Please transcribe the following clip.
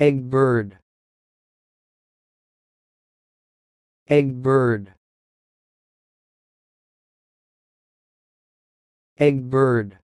egg bird egg bird egg bird